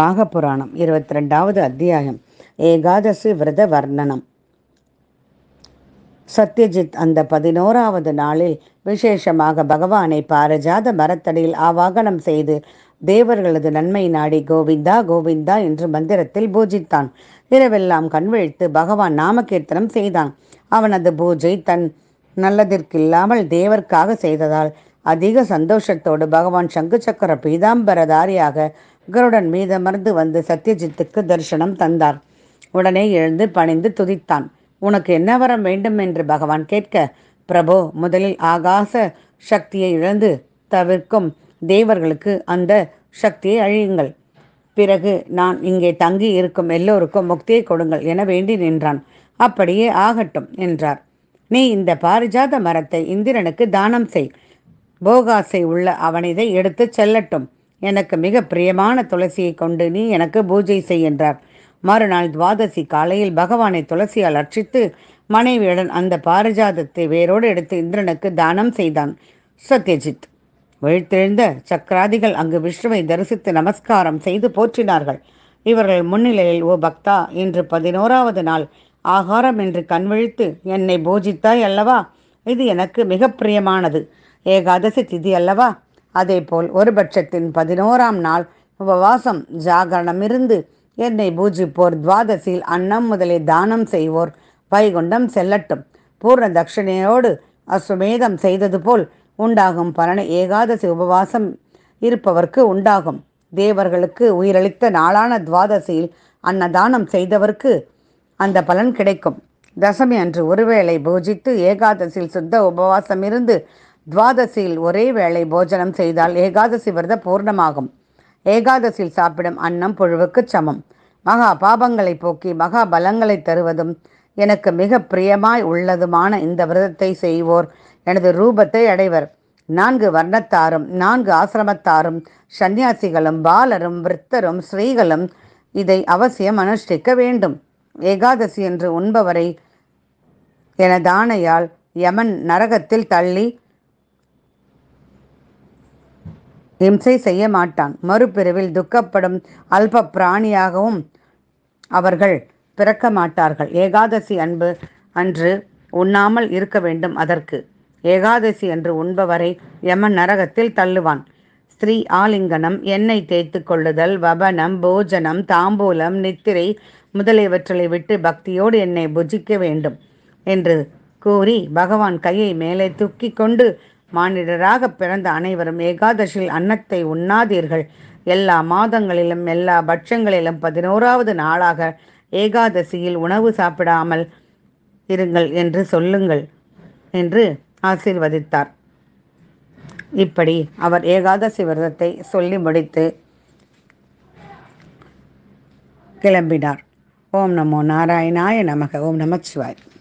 மாகபுராணம் இருபத்தி ரெண்டாவது அத்தியாயம் ஏகாதசி விரத வர்ணனம் சத்யஜித் அந்த பதினோராவது நாளில் விசேஷமாக பகவானை பாரஜாத மரத்தடியில் ஆவாகனம் செய்து தேவர்களது நன்மை நாடி கோவிந்தா கோவிந்தா என்று மந்திரத்தில் பூஜித்தான் இரவெல்லாம் கண்விழித்து பகவான் நாமகீர்த்தனம் செய்தான் அவனது பூஜை தன் நல்லதிற்கில்லாமல் தேவர்க்காக செய்ததால் அதிக சந்தோஷத்தோடு பகவான் சங்கு சக்கர பீதாம்பரதாரியாக கருடன் அமர்ந்து வந்து சத்யஜித்துக்கு தரிசனம் தந்தார் உடனே எழுந்து பணிந்து துதித்தான் உனக்கு என்ன வரம் வேண்டும் என்று பகவான் கேட்க பிரபோ முதலில் ஆகாச சக்தியை இழந்து தவிர்க்கும் தேவர்களுக்கு அந்த சக்தியை அழியுங்கள் பிறகு நான் இங்கே தங்கி இருக்கும் எல்லோருக்கும் முக்தியை கொடுங்கள் என வேண்டி நின்றான் அப்படியே ஆகட்டும் என்றார் நீ இந்த பாரிஜாத மரத்தை இந்திரனுக்கு தானம் செய் போகாசை உள்ள அவன் இதை எடுத்து செல்லட்டும் எனக்கு மிக பிரியமான துளசியை கொண்டு நீ எனக்கு பூஜை செய் என்றார் மறுநாள் துவாதசி காலையில் பகவானை துளசியால் அர்ச்சித்து மனைவியுடன் அந்த பாரிஜாதத்தை வேரோடு எடுத்து இந்திரனுக்கு தானம் செய்தான் சத்யஜித் விழித்தெழுந்த சக்கராதிகள் அங்கு விஷ்ணுவை தரிசித்து நமஸ்காரம் செய்து போற்றினார்கள் இவர்கள் முன்னிலையில் ஓ பக்தா இன்று பதினோராவது நாள் ஆகாரம் என்று கண்விழித்து என்னை பூஜித்தாய் அல்லவா இது எனக்கு மிக பிரியமானது ஏகாதசி திதி அல்லவா அதேபோல் ஒரு பட்சத்தின் பதினோராம் நாள் உபவாசம் ஜாகரணமிருந்து என்னை பூஜிப்போர் துவாதசியில் அன்னம் முதலே தானம் செய்வோர் வைகுண்டம் செல்லட்டும் பூர்ண தட்சிணையோடு அஸ்வமேதம் செய்தது போல் உண்டாகும் பலனை ஏகாதசி உபவாசம் இருப்பவர்க்கு உண்டாகும் தேவர்களுக்கு உயிரளித்த நாளான துவாதசியில் அன்னதானம் செய்தவர்க்கு அந்த பலன் கிடைக்கும் தசமி அன்று ஒருவேளை பூஜித்து ஏகாதசியில் சுத்த உபவாசம் இருந்து துவாதசியில் ஒரே வேளை போஜனம் செய்தால் ஏகாதசி விரத பூர்ணமாகும் ஏகாதசியில் சாப்பிடும் அன்னம் புழுவுக்கு சமம் மகா பாபங்களை போக்கி மகா பலங்களை தருவதும் எனக்கு மிக பிரியமாய் உள்ளதுமான இந்த விரதத்தை செய்வோர் எனது ரூபத்தை அடைவர் நான்கு வர்ணத்தாரும் நான்கு ஆசிரமத்தாரும் சந்நியாசிகளும் பாலரும் விருத்தரும் ஸ்ரீகளும் இதை அவசியம் அனுஷ்டிக்க வேண்டும் ஏகாதசி என்று உண்பவரை என தானையால் யமன் நரகத்தில் தள்ளி இம்சை செய்ய மாட்டான் மறுபிரிவில் துக்கப்படும் அல்ப பிராணியாகவும் அவர்கள் பிறக்க மாட்டார்கள் ஏகாதசி அன்பு அன்று உண்ணாமல் இருக்க வேண்டும் அதற்கு ஏகாதசி அன்று உண்பவரை யமன் நரகத்தில் தள்ளுவான் ஸ்திரீ ஆலிங்கனம் எண்ணெய் தேய்த்து கொள்ளுதல் வபனம் போஜனம் தாம்பூலம் நித்திரை முதலியவற்றை விட்டு பக்தியோடு என்னை புஜிக்க வேண்டும் என்று கூறி பகவான் கையை மேலே தூக்கி கொண்டு மானிடராக பிறந்த அனைவரும் ஏகாதசியில் அன்னத்தை உண்ணாதீர்கள் எல்லா மாதங்களிலும் எல்லா பட்சங்களிலும் பதினோராவது நாளாக ஏகாதசியில் உணவு சாப்பிடாமல் இருங்கள் என்று சொல்லுங்கள் என்று ஆசீர்வதித்தார் இப்படி அவர் ஏகாதசி விரதத்தை சொல்லி முடித்து கிளம்பினார் ஓம் நமோ நாராயணாய நமக ஓம் நமச்சிவாய்